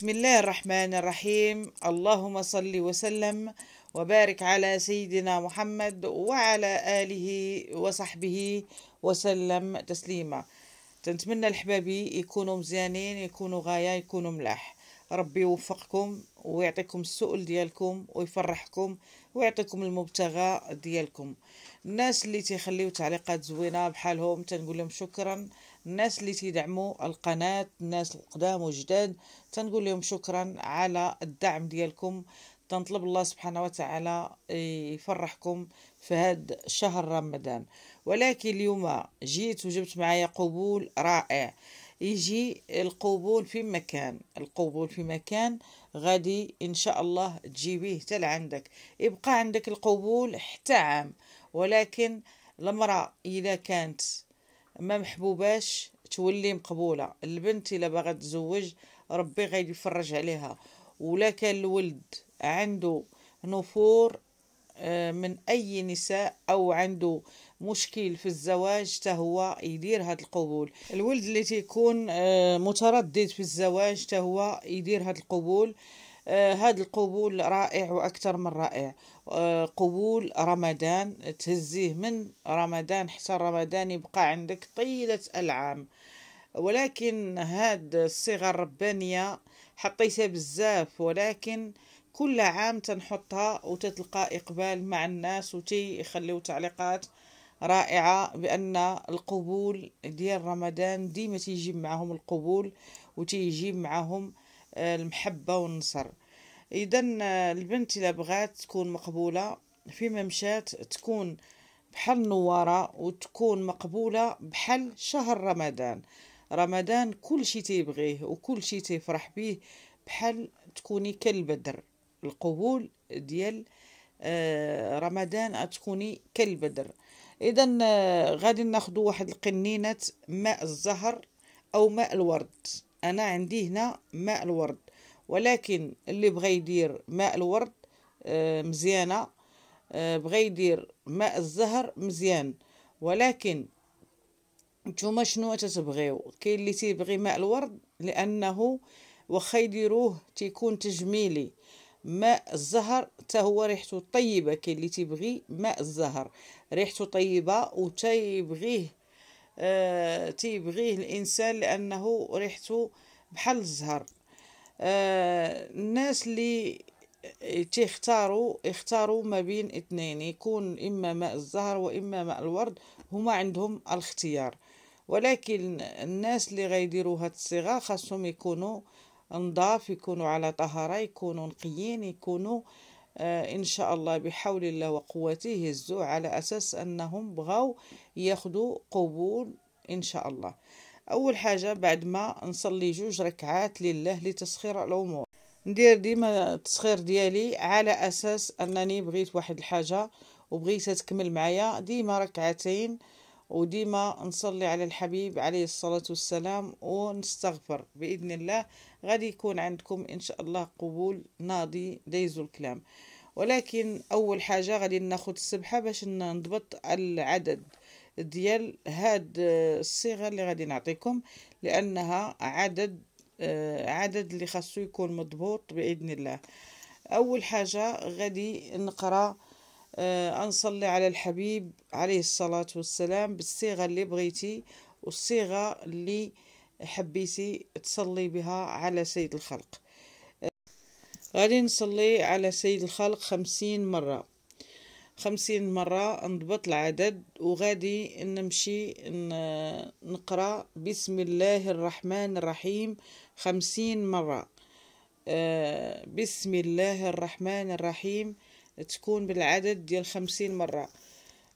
بسم الله الرحمن الرحيم اللهم صل وسلم وبارك على سيدنا محمد وعلى آله وصحبه وسلم تسليما تنتمنى الحبابي يكونوا مزيانين يكونوا غاية يكونوا ملاح ربي يوفقكم ويعطيكم السؤل ديالكم ويفرحكم ويعطيكم المبتغى ديالكم الناس اللي تيخليو تعليقات زوينه بحالهم تنقول لهم شكرا الناس اللي تيدعموا القناة الناس القدام وجداد تنقول لهم شكرا على الدعم ديالكم تنطلب الله سبحانه وتعالى يفرحكم في هذا شهر رمضان ولكن اليوم جيت وجبت معايا قبول رائع يجي القبول في مكان القبول في مكان غادي ان شاء الله تجيبيه حتى لعندك يبقى عندك القبول حتى عام ولكن المرأة إذا كانت ما محبوباش تولي مقبولة البنت إلا باغا تزوج ربي غادي يفرج عليها ولا كان الولد عنده نفور آه، من أي نساء أو عنده مشكل في الزواج تا هو يدير هذا القبول الولد اللي تيكون آه، متردد في الزواج تا هو يدير هذا القبول آه، هذا القبول رائع وأكثر من رائع آه، قبول رمضان تهزيه من رمضان حتى رمضان يبقى عندك طيلة العام ولكن هاد الصيغة الربانية حطيتها بزاف ولكن كل عام تنحطها وتتلقى إقبال مع الناس وتيخليو تعليقات رائعة بأن القبول ديال رمضان ديما تيجيب معهم القبول وتيجي معهم المحبة والنصر آه، إذا البنت الا بغات تكون مقبولة فيما مشات تكون بحال نوارة وتكون مقبولة بحال شهر رمضان رمضان كل شي تيبغيه وكل شي تيفرح به بحال تكوني كالبدر القبول ديال آه، رمضان تكوني كالبدر اذا آه، غادي ناخدو واحد القنينه ماء الزهر او ماء الورد أنا عندي هنا ماء الورد ولكن اللي بغى يدير ماء الورد آه، مزيانة آه، بغى يدير ماء الزهر مزيان ولكن نتوما شنو تتبغيو كاين اللي تيبغي ماء الورد لانه واخا يديروه تيكون تجميلي ماء الزهر حتى هو ريحته طيبه كاين اللي تيبغي ماء الزهر ريحته طيبه وتيبغيه آه، تيبغيه الانسان لانه ريحته بحال الزهر آه، الناس اللي تيختاروا يختاروا ما بين اثنين يكون اما ماء الزهر واما ماء الورد هما عندهم الاختيار ولكن الناس اللي غيديروا هاد الصيغه خاصهم يكونوا نضاف يكونوا على طهاره يكونوا نقيين يكونوا آه آه، إن شاء الله بحول الله وقوته يهزوا على أساس أنهم بغاو ياخذوا قبول إن شاء الله أول حاجة بعد ما نصلي جوج ركعات لله لتسخير الأمور ندير ديما التسخير ديالي على أساس أنني بغيت واحد الحاجة وبغيتها تكمل معايا ديما ركعتين آه وديما نصلي على الحبيب عليه الصلاة والسلام ونستغفر بإذن الله غادي يكون عندكم إن شاء الله قبول ناضي دايزو الكلام ولكن أول حاجة غادي ناخد السبحة باش نضبط العدد ديال هاد آه، الصيغة اللي غادي نعطيكم لأنها عدد آه، عدد اللي خاصو يكون مضبوط بإذن الله أول حاجة غادي نقرأ آه، أنصلي على الحبيب عليه الصلاة والسلام بالصيغة اللي بغيتي والصيغة اللي حبيتي تصلي بها على سيد الخلق آه، غادي نصلي على سيد الخلق خمسين مرة خمسين مرة نضبط العدد وغادي نمشي نقرأ بسم الله الرحمن الرحيم خمسين مرة آه، بسم الله الرحمن الرحيم تكون بالعدد ديال خمسين مرة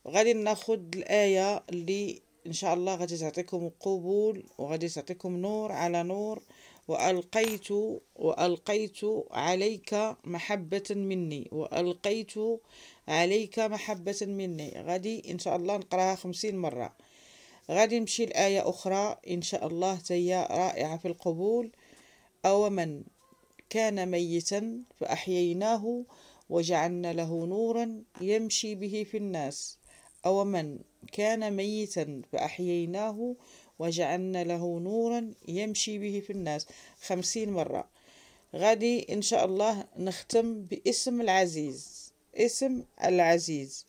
غادي ناخد الآية اللي إن شاء الله غادي تعطيكم قبول وغادي تعطيكم نور على نور وألقيت وألقيت عليك محبة مني وألقيت عليك محبة مني غادي إن شاء الله نقراها خمسين مرة غادي نمشي لآية أخرى إن شاء الله تهي رائعة في القبول أو من كان ميتا فأحييناه وجعلنا له نورا يمشي به في الناس أو من كان ميتا فأحييناه وجعلنا له نورا يمشي به في الناس خمسين مرة غادي إن شاء الله نختم باسم العزيز اسم العزيز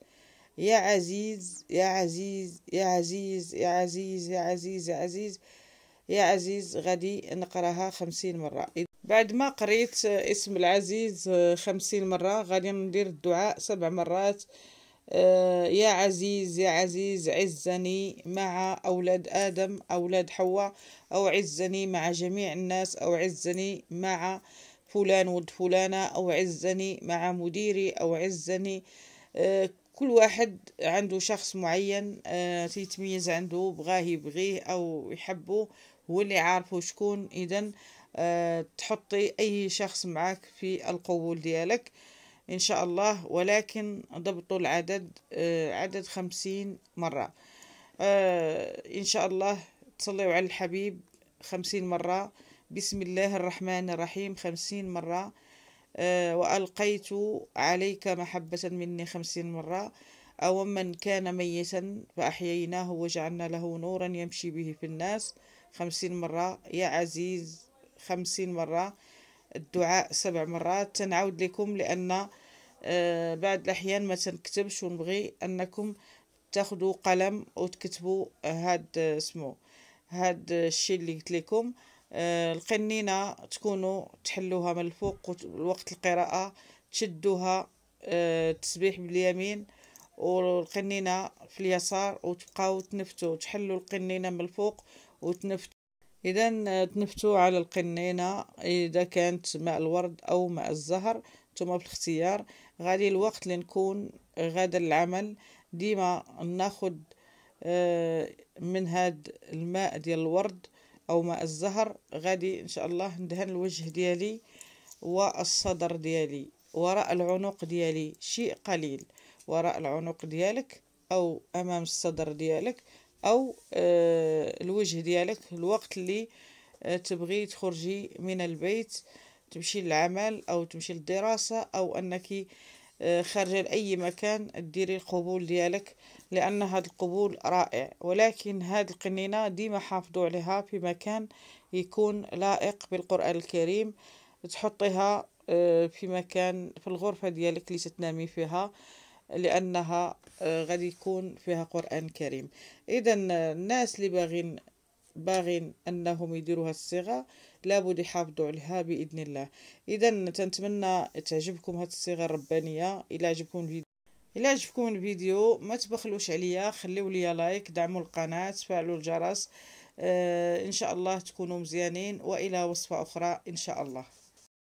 يا عزيز يا عزيز يا عزيز يا عزيز يا عزيز يا عزيز يا عزيز غادي نقراها خمسين مرة بعد ما قريت اسم العزيز آه، خمسين مرة غادي ندير الدعاء سبع مرات آه، يا عزيز يا عزيز عزني مع أولاد آدم أولاد حواء أو عزني مع جميع الناس أو عزني مع فلان ولد فلانة أو عزني مع مديري أو عزني آه، كل واحد عنده شخص معين تيتميز عنده بغاه يبغيه أو يحبه هو اللي عارفه شكون إذن آه، تحطي أي شخص معك في القبول ديالك إن شاء الله ولكن ضبطوا العدد آه، عدد خمسين مرة آه، إن شاء الله تصليوا على الحبيب خمسين مرة بسم الله الرحمن الرحيم خمسين مرة وألقيت عليك محبة مني خمسين مرة أو من كان ميتا فأحييناه وجعلنا له نورا يمشي به في الناس خمسين مرة يا عزيز خمسين مرة الدعاء سبع مرات تنعود لكم لأن آه، بعد الأحيان ما تنكتبش ونبغي أنكم تاخدوا قلم وتكتبوا هاد آه، اسمه هاد الشيء اللي قلت لكم آه، القنينة تكونوا تحلوها من الفوق وقت القراءة تشدوها تسبيح باليمين والقنينة في اليسار وتبقاو تنفتوا تحلوا القنينة من الفوق وتنفتوا اذا تنفتو على القنينه اذا كانت ماء الورد او ماء الزهر في بالاختيار غادي الوقت اللي نكون غادا العمل ديما ناخد آه، من هاد الماء ديال الورد او ماء الزهر غادي ان شاء الله ندهن الوجه ديالي والصدر ديالي وراء العنق ديالي شيء قليل وراء العنق ديالك او امام الصدر ديالك او آه، الوجه ديالك الوقت اللي آه، تبغي تخرجي من البيت تمشي للعمل او تمشي للدراسه او انك آه، خارجه لاي مكان ديري القبول ديالك لان هذا القبول رائع ولكن هاد القنينه ديما حافظوا عليها في مكان يكون لائق بالقران الكريم تحطيها في مكان في الغرفه ديالك اللي تتنامي فيها لأنها آه، غادي يكون فيها قرآن كريم إذا آه، الناس اللي باغين باغين انهم يديروها الصيغه لابد يحافظوا عليها باذن الله اذا تنتمنى تعجبكم هذه الصيغه الربانيه الى عجبكم الفيديو الى عجبكم الفيديو ما تبخلوش عليا خليو لي لايك دعموا القناه فعلوا الجرس آه ان شاء الله تكونوا مزيانين والى وصفه اخرى ان شاء الله